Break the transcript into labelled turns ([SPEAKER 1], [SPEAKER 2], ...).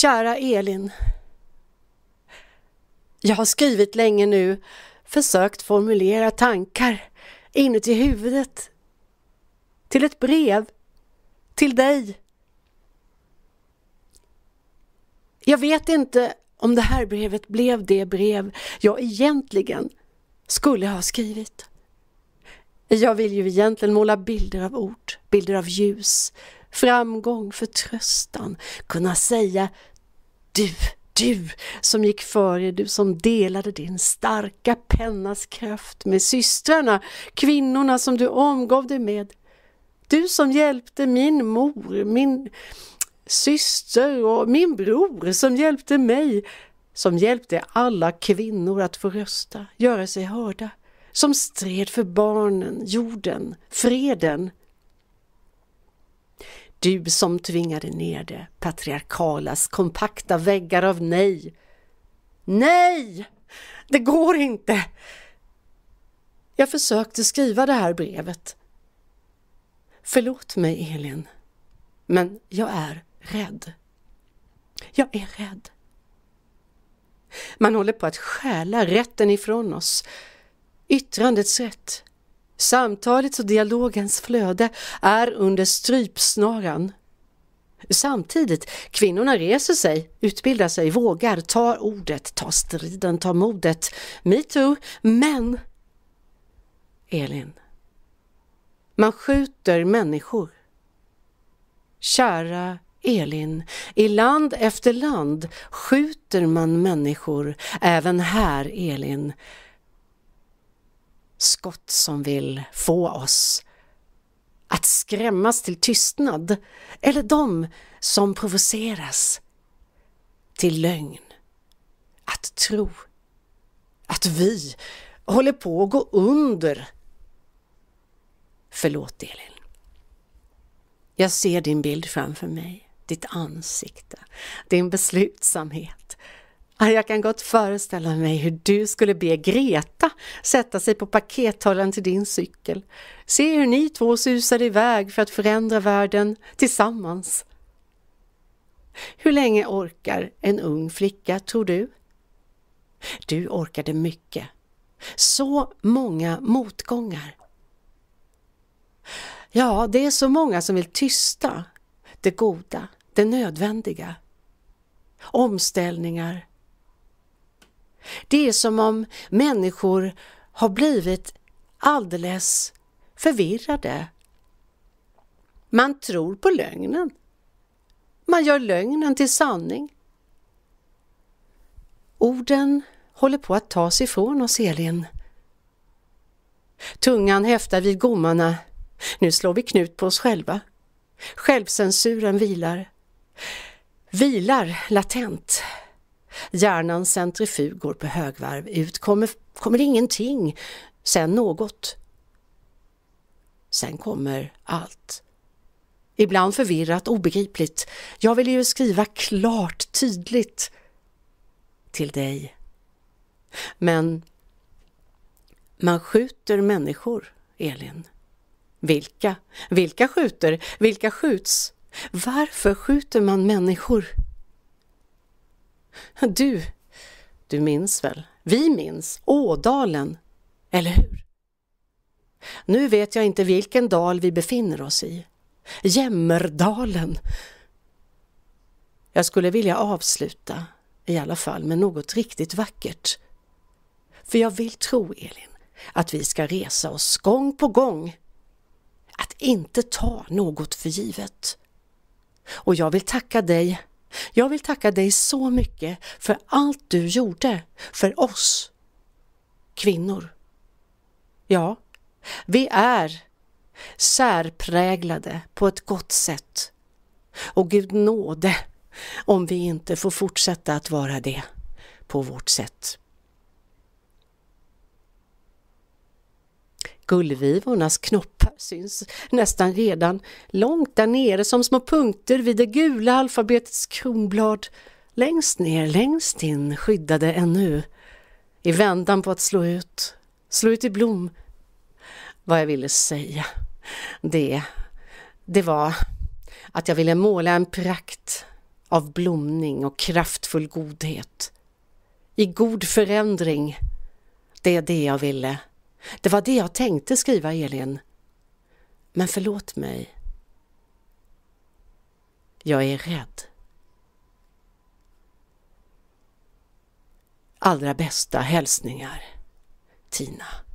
[SPEAKER 1] Kära Elin. Jag har skrivit länge nu, försökt formulera tankar inuti huvudet. Till ett brev. Till dig. Jag vet inte om det här brevet blev det brev jag egentligen skulle ha skrivit. Jag vill ju egentligen måla bilder av ord, bilder av ljus, framgång, förtröstan, kunna säga du, du som gick före, du som delade din starka pennas kraft med systrarna, kvinnorna som du omgav dig med. Du som hjälpte min mor, min syster och min bror som hjälpte mig, som hjälpte alla kvinnor att få rösta, göra sig hörda, som stred för barnen, jorden, freden. Du som tvingade ner det, patriarkalas kompakta väggar av nej. Nej! Det går inte! Jag försökte skriva det här brevet. Förlåt mig, Elin, men jag är rädd. Jag är rädd. Man håller på att stjäla rätten ifrån oss, yttrandets rätt, Samtalets och dialogens flöde är under strypsnaran. Samtidigt, kvinnorna reser sig, utbildar sig, vågar, tar ordet, tar striden, tar modet. Metoo, men Elin, man skjuter människor. Kära Elin, i land efter land skjuter man människor, även här Elin skott som vill få oss att skrämmas till tystnad eller de som provoceras till lögn. Att tro att vi håller på att gå under. Förlåt Elin. Jag ser din bild framför mig, ditt ansikte, din beslutsamhet, jag kan gott föreställa mig hur du skulle be Greta sätta sig på pakethållaren till din cykel. Se hur ni två susade iväg för att förändra världen tillsammans. Hur länge orkar en ung flicka, tror du? Du orkade mycket. Så många motgångar. Ja, det är så många som vill tysta det goda, det nödvändiga. Omställningar, det är som om människor har blivit alldeles förvirrade. Man tror på lögnen. Man gör lögnen till sanning. Orden håller på att tas ifrån oss, Elin. Tungan häftar vid gommarna. Nu slår vi knut på oss själva. Självcensuren vilar. Vilar latent. Hjärnans centrifug går på högvarv, ut kommer, kommer ingenting, sen något. Sen kommer allt. Ibland förvirrat, obegripligt. Jag vill ju skriva klart, tydligt till dig. Men man skjuter människor, Elin. Vilka? Vilka skjuter? Vilka skjuts? Varför skjuter man människor? Du, du minns väl? Vi minns Ådalen, eller hur? Nu vet jag inte vilken dal vi befinner oss i. Jämmerdalen. Jag skulle vilja avsluta, i alla fall med något riktigt vackert. För jag vill tro, Elin, att vi ska resa oss gång på gång. Att inte ta något för givet. Och jag vill tacka dig jag vill tacka dig så mycket för allt du gjorde för oss kvinnor. Ja, vi är särpräglade på ett gott sätt och Gud nåde om vi inte får fortsätta att vara det på vårt sätt. Gullvivornas knoppar syns nästan redan långt där nere som små punkter vid det gula alfabetets kronblad. Längst ner, längst in, skyddade ännu. I väntan på att slå ut, slå ut i blom. Vad jag ville säga, det, det var att jag ville måla en prakt av blomning och kraftfull godhet. I god förändring. Det är det jag ville. Det var det jag tänkte skriva Elin. Men förlåt mig. Jag är rädd. Allra bästa hälsningar, Tina.